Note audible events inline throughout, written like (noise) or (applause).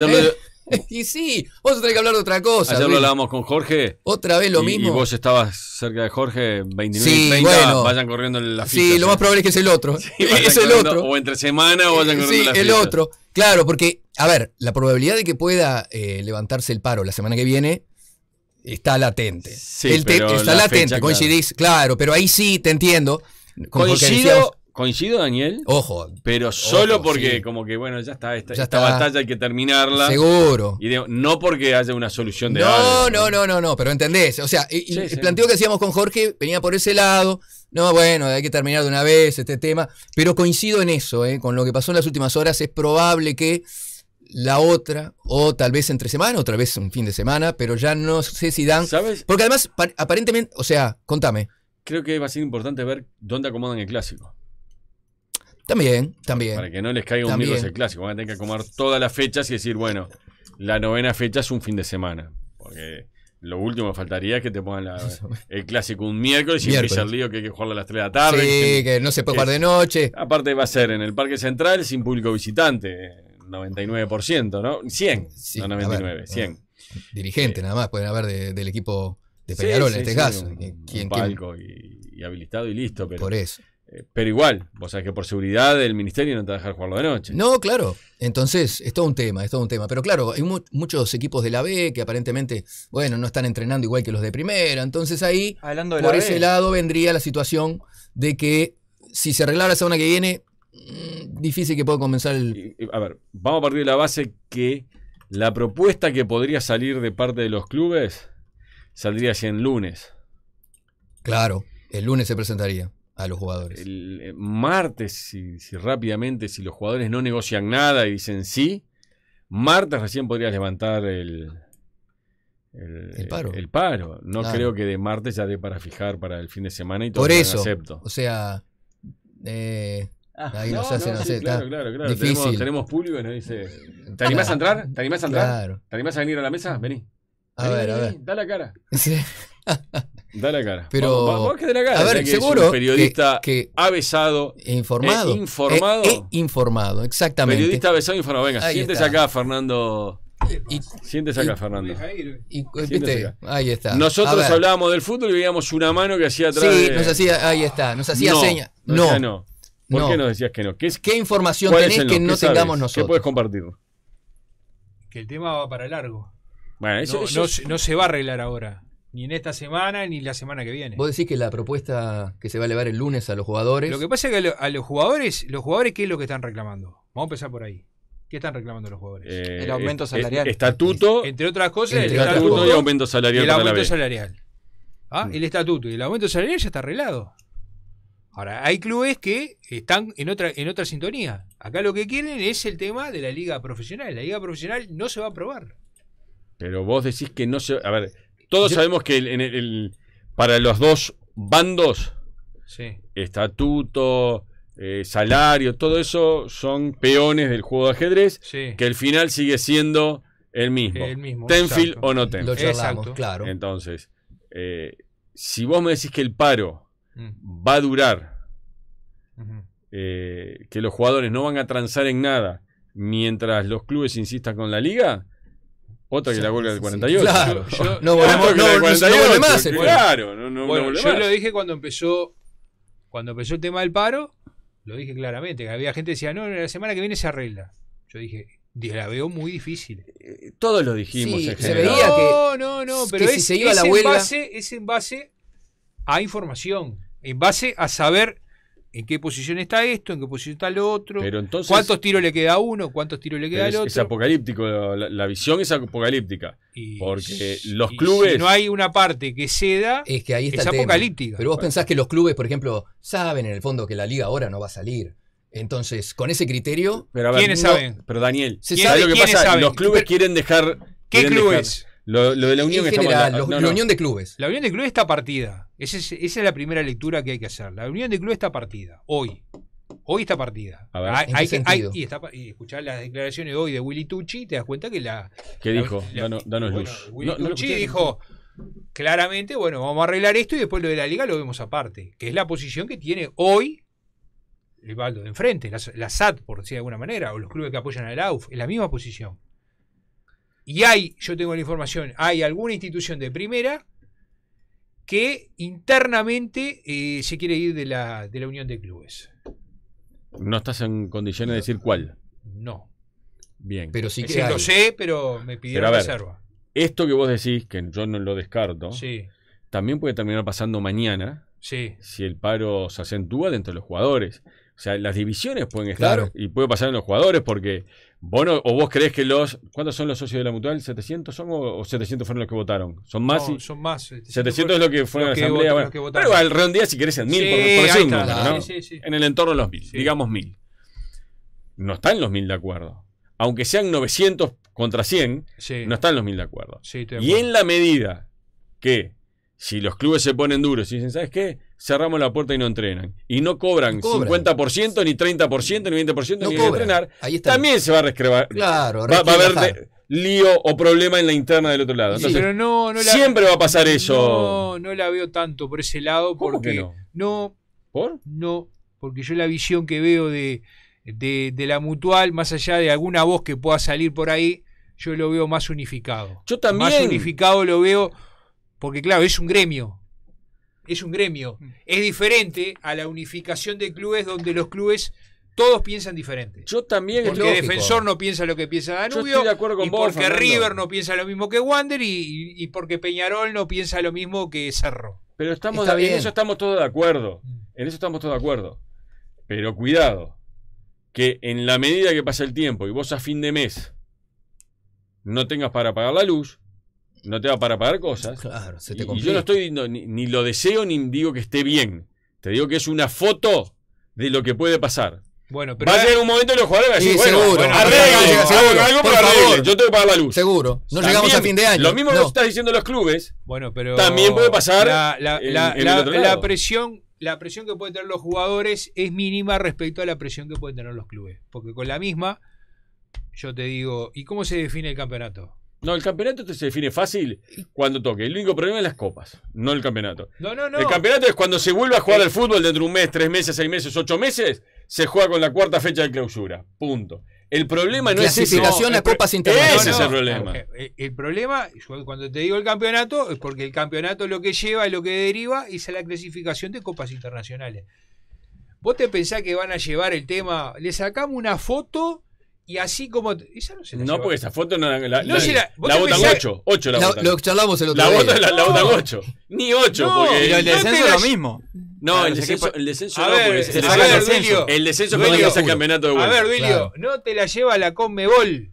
Eh, (laughs) y sí, vos tenés que hablar de otra cosa. Ayer lo hablábamos con Jorge. Otra vez lo mismo. Y vos estabas cerca de Jorge, 20.000, sí, vayan corriendo la Sí, lo más probable es que es el otro. (laughs) (laughs) el otro. O entre semana o vayan eh, corriendo en la el otro. Claro, porque, a ver, la probabilidad de que pueda eh, levantarse el paro la semana que viene está latente. está latente, coincidís, claro. claro, pero ahí sí te entiendo. Coincido Coincido, Daniel. Ojo. Pero solo porque, como que, bueno, ya está esta, ya está. batalla hay que terminarla. Seguro. Y no porque haya una solución de no, No, no, no, no, pero entendés. O sea, el planteo que hacíamos con Jorge venía por ese lado. No, bueno, hay que terminar de una vez este tema. Pero coincido en eso, ¿eh? con lo que pasó en las últimas horas. Es probable que la otra, o tal vez entre semana, otra vez un fin de semana, pero ya no sé si dan. ¿Sabes? Porque además, aparentemente, o sea, contame. Creo que va a ser importante ver dónde acomodan el clásico. También, también. Para que no les caiga un miércoles el clásico. Van a tener que comer todas las fechas y decir, bueno, la novena fecha es un fin de semana. Porque lo último faltaría es que te pongan (laughs) el clásico un miércoles y el lío que hay que jugarlo a las 3 de la tarde. Sí, que, no se puede jugar de noche. Aparte va a ser en el Parque Central sin público visitante. 99%, ¿no? 100, no 99, 100. Dirigente, eh, nada más, pueden haber del equipo de Peñarol en este caso. Un, palco Y, habilitado y listo, Por eso. Eh, pero igual, o sea que por seguridad el ministerio no te va a dejar jugarlo de noche. No, claro. Entonces, es todo un tema, es todo un tema. Pero claro, hay muchos equipos de la B que aparentemente, bueno, no están entrenando igual que los de primera. Entonces ahí, por ese lado, vendría la situación de que si se arreglara la semana que viene, mm, difícil que pueda comenzar el... A ver, vamos a partir de la base que la propuesta que podría salir de parte de los clubes saldría así en lunes. Claro, el lunes se presentaría a los jugadores. El eh, martes, si, si rápidamente, si los jugadores no negocian nada y dicen sí, martes recién podrías levantar el, el, paro. El, paro. No creo que de martes ya dé para fijar para el fin de semana y todo Por eso, O sea, eh, ah, ahí no, nos hacen claro, claro, Tenemos, público y nos dice: ¿Te animás a entrar? ¿Te animás a entrar? ¿Te animás a venir a la mesa? Vení. A ver, a ver. Da la cara. (laughs) (laughs) Dale la cara. Pero, vos, que de la cara. A ver, que seguro. un periodista que, que avesado. Eh, informado. E informado. Eh, eh, informado, exactamente. Periodista avesado informado. Venga, siéntese acá, Fernando. Y, Siéntese acá, Fernando. Ahí está. Nosotros hablábamos del fútbol y veíamos una mano que hacía atrás. Sí, nos hacía, ahí está, nos hacía señas. No. ¿Por qué nos decías que no? ¿Qué, información tenés que no tengamos nosotros? ¿Qué puedes compartir? Que el tema va para largo. Bueno, no, se va a arreglar ahora ni en esta semana ni la semana que viene. Vos decís que la propuesta que se va a elevar el lunes a los jugadores. Lo que pasa es que a, los jugadores, los jugadores, ¿qué es lo que están reclamando? Vamos a empezar por ahí. ¿Qué están reclamando los jugadores? Eh, el aumento salarial. estatuto. Entre otras cosas, el, estatuto, y aumento salarial. El aumento salarial. Ah, mm. El estatuto y el aumento salarial ya está arreglado. Ahora, hay clubes que están en otra, en otra sintonía. Acá lo que quieren es el tema de la liga profesional. La liga profesional no se va a aprobar. Pero vos decís que no se. A ver, todos sabemos que para los dos bandos, estatuto, eh, salario, todo eso son peones del juego de ajedrez, que el final sigue siendo el mismo. El Tenfield o no Tenfield. claro. Entonces, eh, si vos me decís que el paro mm. va a durar, eh, que los jugadores no van a transar en nada mientras los clubes insistan con la liga, otra que la huelga del 48. Claro, yo, no volvemos no, no, más. Claro, no, no, yo lo dije cuando empezó, cuando empezó el tema del paro, lo dije claramente, que había gente que decía, no, la semana que viene se arregla. Yo dije, la veo muy difícil. Eh, todos lo dijimos Se veía que, no, no, no, pero es, en es en base a información, en base a saber en qué posición está esto, en qué posición está lo otro, cuántos tiros le queda a uno, cuántos tiros le queda al otro. Es apocalíptico, la, visión es apocalíptica. porque los clubes. Si no hay una parte que ceda, es, que ahí está es apocalíptica. Pero vos pensás que los clubes, por ejemplo, saben en el fondo que la liga ahora no va a salir. Entonces, con ese criterio. Pero ¿Quiénes saben? Pero Daniel, sabe que Los clubes quieren dejar. ¿Qué clubes? lo, de la unión la unión de clubes. La unión de clubes está partida. Esa es, la primera lectura que hay que hacer. La unión de club está partida, hoy. Hoy está partida. hay, hay, y, escuchar las declaraciones hoy de Willy Tucci, te das cuenta que la. ¿Qué dijo? danos, danos luz. Willy Tucci dijo claramente, bueno, vamos a arreglar esto y después lo de la liga lo vemos aparte, que es la posición que tiene hoy el baldo de enfrente, la, SAT, por decir de alguna manera, o los clubes que apoyan al AUF, es la misma posición. Y hay, yo tengo la información, hay alguna institución de primera que internamente eh, se quiere ir de la, Unión de Clubes. ¿No estás en condiciones de decir cuál? No. Bien. Pero sí lo sé, pero me pidieron reserva. Esto que vos decís, que yo no lo descarto, sí. también puede terminar pasando mañana. Sí. Si el paro se acentúa dentro de los jugadores. O sea, las divisiones pueden estar y puede pasar en los jugadores porque vos no, o vos crees que los ¿cuántos son los socios de la Mutual? 700 son o, 700 fueron los que votaron? Son más son más 700, es lo que fueron a la asamblea, pero al redondía si querés en 1000 por, En el entorno de los 1000, digamos 1000. No están los 1000 de acuerdo. Aunque sean 900 contra 100, no están los 1000 de acuerdo. y en la medida que si los clubes se ponen duros y dicen, ¿sabes qué? cerramos la puerta y no entrenan. Y no cobran, 50%, ni 30%, ni 20%, no ni entrenar. También se va a rescrevar Claro, va, a haber lío o problema en la interna del otro lado. pero no, siempre va a pasar eso. No, no la veo tanto por ese lado porque no? no? ¿Por? No, porque yo la visión que veo de, de, de la mutual, más allá de alguna voz que pueda salir por ahí, yo lo veo más unificado. Yo también. Más unificado lo veo porque claro, es un gremio es un gremio. Mm. Es diferente a la unificación de clubes donde los clubes todos piensan diferente. Yo también porque acuerdo. defensor no piensa lo que piensa Danubio. y porque River no piensa lo mismo que Wander y, porque Peñarol no piensa lo mismo que Cerro. Pero estamos en bien. eso estamos todos de acuerdo. Mm. En eso estamos todos de acuerdo. Pero cuidado, que en la medida que pasa el tiempo y vos a fin de mes no tengas para pagar la luz, no te va para pagar cosas. Claro, se te Y yo no estoy ni, ni, lo deseo ni digo que esté bien. Te digo que es una foto de lo que puede pasar. Bueno, pero va a llegar un momento y los jugadores van a decir, sí, bueno, seguro, bueno arreglen, algo por favor, yo tengo que pagar la luz. Seguro, no llegamos a fin de año. Lo mismo no. que estás diciendo los clubes. Bueno, pero También puede pasar la, la, la, la presión la presión que pueden tener los jugadores es mínima respecto a la presión que pueden tener los clubes. Porque con la misma, yo te digo, ¿y cómo se define el campeonato? No, el campeonato este se define fácil cuando toque. El único problema es las copas, no el campeonato. No, no, no. El campeonato es cuando se vuelve a jugar eh. al fútbol dentro de un mes, tres meses, seis meses, ocho meses, se juega con la cuarta fecha de clausura. Punto. El problema no es la clasificación a copas internacionales. Ese es el problema. Eh, eh, el, problema, cuando te digo el campeonato, es porque el campeonato lo que lleva y lo que deriva es la clasificación de copas internacionales. ¿Vos te pensás que van a llevar el tema? Le sacamos una foto y así como. Esa no se No, porque esa foto no la. La, la, la, 8. la, Lo charlamos el otro la día. la, 8. Ni 8. pero el descenso es lo mismo. No, el descenso, el descenso a no, ver, porque a ver, el descenso. El descenso es el campeonato de vuelta. A ver, Duilio, no te la lleva la Conmebol.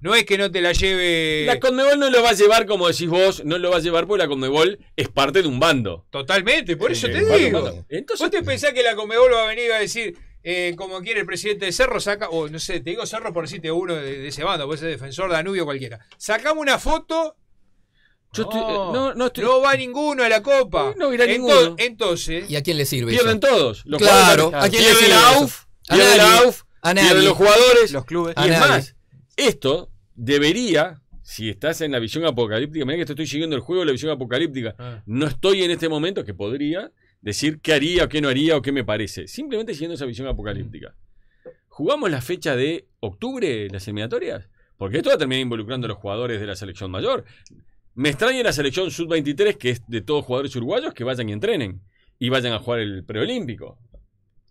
No es que no te la lleve. La Conmebol no lo va a llevar, como decís vos, no lo va a llevar porque la Conmebol es parte de un bando. Totalmente, por eso te digo. Entonces, ¿Vos te pensás que la Conmebol va a venir a decir, eh, como quiere el presidente de Cerro, saca, o no sé, te digo Cerro por decirte uno de, ese bando, puede ser defensor Danubio cualquiera. Sacamos una foto. Eh, no, no, va ninguno a la copa. No irá ninguno. Entonces. ¿Y a quién le sirve? Pierden todos. Los claro, ¿a quién le sirve? a a los jugadores. Los clubes. Y más, esto debería si estás en la visión apocalíptica, mirá que te estoy siguiendo el juego de la visión apocalíptica, ah. no estoy en este momento, que podría, decir qué haría o qué no haría o qué me parece. Simplemente siguiendo esa visión apocalíptica. ¿Jugamos la fecha de octubre, las eliminatorias? Porque esto va a terminar involucrando a los jugadores de la selección mayor. Me extraña la selección sub-23, que es de todos jugadores uruguayos, que vayan y entrenen. Y vayan a jugar el preolímpico.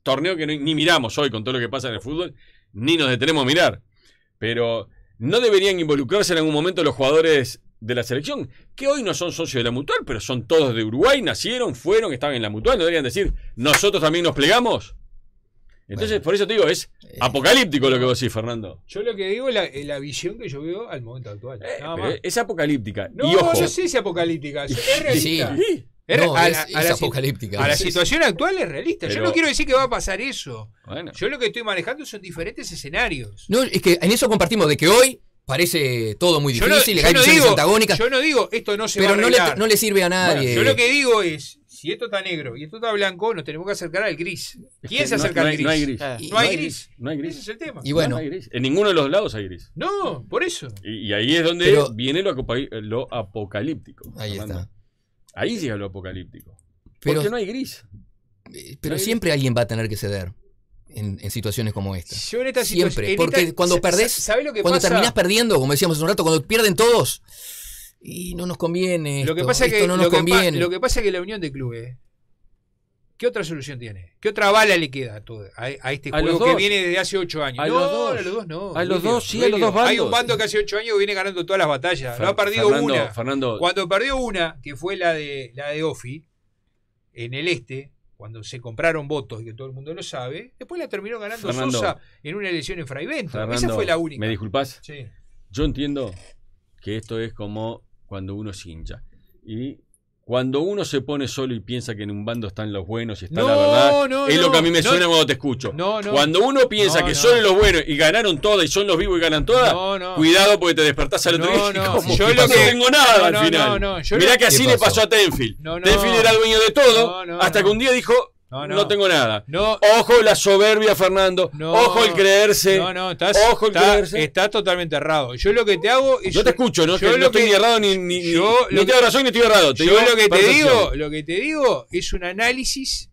Torneo que ni miramos hoy con todo lo que pasa en el fútbol, ni nos detenemos a mirar. Pero ¿no deberían involucrarse en algún momento los jugadores de la selección, que hoy no son socios de la mutual, pero son todos de Uruguay, nacieron, fueron, estaban en la mutual, no deberían decir, nosotros también nos plegamos. Entonces, por eso te digo, es eh. apocalíptico lo que vos decís, Fernando. Yo lo que digo es la, visión que yo veo al momento actual. Eh, es apocalíptica. No, yo sé si apocalíptica, es realista. Es, a, la, apocalíptica. A la situación actual es realista. yo no quiero decir que va a pasar eso. Yo lo que estoy manejando son diferentes escenarios. No, es que en eso compartimos de que hoy parece todo muy difícil, no, hay no digo, antagónicas. Yo no digo, esto no se Pero va a no, le, no le sirve a nadie. yo lo que digo es, si esto está negro y esto está blanco, nos tenemos que acercar al gris. ¿Quién se acerca al gris? No hay ah. gris. No hay gris. Ese es el tema. Y bueno. Hay gris. En ninguno de los lados hay gris. No, por eso. Y, ahí es donde viene lo, apocalíptico. Ahí está. Ahí llega lo apocalíptico. Porque no hay gris. Eh, pero siempre alguien va a tener que ceder en, situaciones como esta. Siempre, porque cuando perdés, cuando terminás perdiendo, como decíamos hace un rato, cuando pierden todos, y no nos conviene. lo que pasa que, es que la unión de clubes, ¿qué otra solución tiene? ¿Qué otra bala le queda a, este club? que viene desde hace 8 años? A los dos. a los dos no. sí, a los dos bandos. Hay un bando que hace 8 años viene ganando todas las batallas. no ha perdido una. Cuando perdió una, que fue la de, la de Ofi, en el este, cuando se compraron votos y que todo el mundo lo sabe, después la terminó ganando Sosa en una elección en Esa fue la única. ¿Me disculpas? Sí. Yo entiendo que esto es como cuando uno es hincha. Y cuando uno se pone solo y piensa que en un bando están los buenos y está la verdad, es lo que a mí me suena cuando te escucho. Cuando uno piensa que son los buenos y ganaron todas y son los vivos y ganan todas, cuidado porque te despertás al otro día. yo que... no tengo nada al final. Mirá que así le pasó a Tenfield. Tenfield era dueño de todo, hasta que un día dijo, no, no. tengo nada. ojo la soberbia, Fernando. ojo el creerse. No, no, estás, ojo el creerse. totalmente errado. Yo lo que te hago es. Yo, te escucho, no, no estoy ni errado ni, ni, ni te abrazo razón ni estoy errado. yo lo que te digo, lo que te digo es un análisis